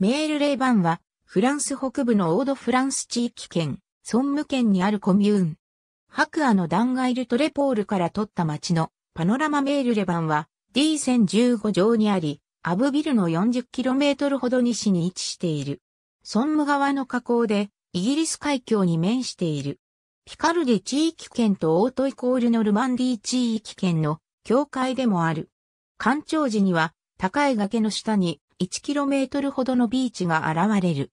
メールレーバンは、フランス北部のオードフランス地域圏、ソンム県にあるコミューン。白亜のガイルトレポールから取った町のパノラマメールレバンは D1015 条にあり、アブビルの 40km ほど西に位置している。ソンム川の河口でイギリス海峡に面している。ピカルデ地域圏とオートイコールノルマンディ地域圏の境界でもある。干潮時には高い崖の下に 1km ほどのビーチが現れる。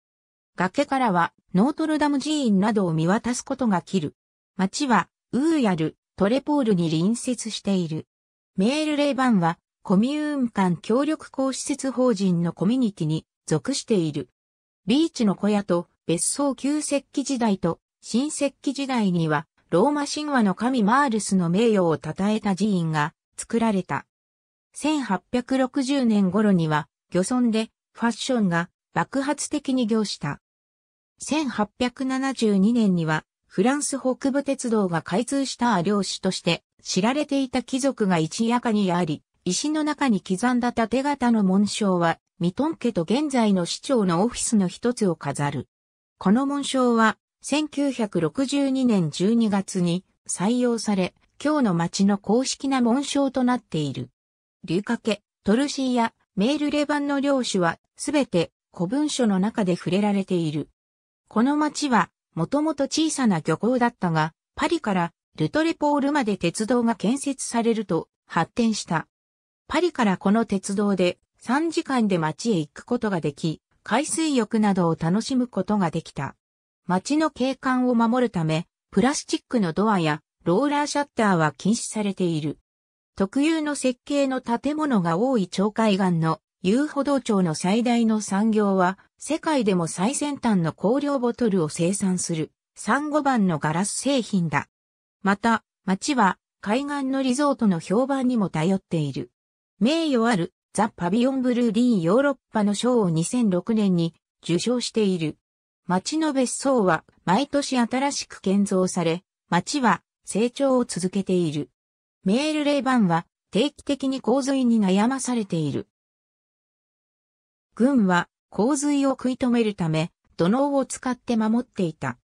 崖からはノートルダム寺院などを見渡すことが切る。町はウーヤル、トレポールに隣接している。メールレイバンはコミューン間協力校施設法人のコミュニティに属している。ビーチの小屋と別荘旧石器時代と新石器時代にはローマ神話の神マールスの名誉を称えた寺院が作られた。1860年頃には漁村でファッションが爆発的に行した。1872年にはフランス北部鉄道が開通した漁師として知られていた貴族が一夜かにあり、石の中に刻んだ縦型の紋章は、ミトン家と現在の市長のオフィスの一つを飾る。この紋章は、1962年12月に採用され、今日の町の公式な紋章となっている。流掛トルシーやメールレバンの領主はすべて古文書の中で触れられている。この町はもともと小さな漁港だったが、パリからルトレポールまで鉄道が建設されると発展した。パリからこの鉄道で3時間で町へ行くことができ、海水浴などを楽しむことができた。町の景観を守るため、プラスチックのドアやローラーシャッターは禁止されている。特有の設計の建物が多い町海岸の遊歩道町の最大の産業は、世界でも最先端の香料ボトルを生産する、ンゴ版のガラス製品だ。また、町は海岸のリゾートの評判にも頼っている。名誉あるザ・パビオン・ブルーリーンヨーロッパの賞を2006年に受賞している。町の別荘は毎年新しく建造され、町は成長を続けている。メールレ版は定期的に洪水に悩まされている。軍は洪水を食い止めるため土のを使って守っていた。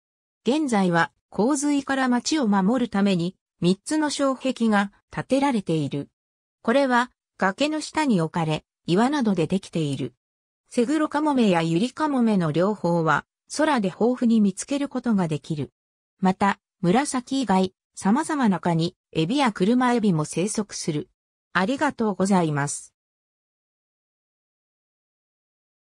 現在は洪水から町を守るために3つの障壁が建てられている。これは崖の下に置かれ岩などでできている。セグロカモメやユリカモメの両方は空で豊富に見つけることができる。また、紫以外、様々な蚊にエビや車エビも生息する。ありがとうございます。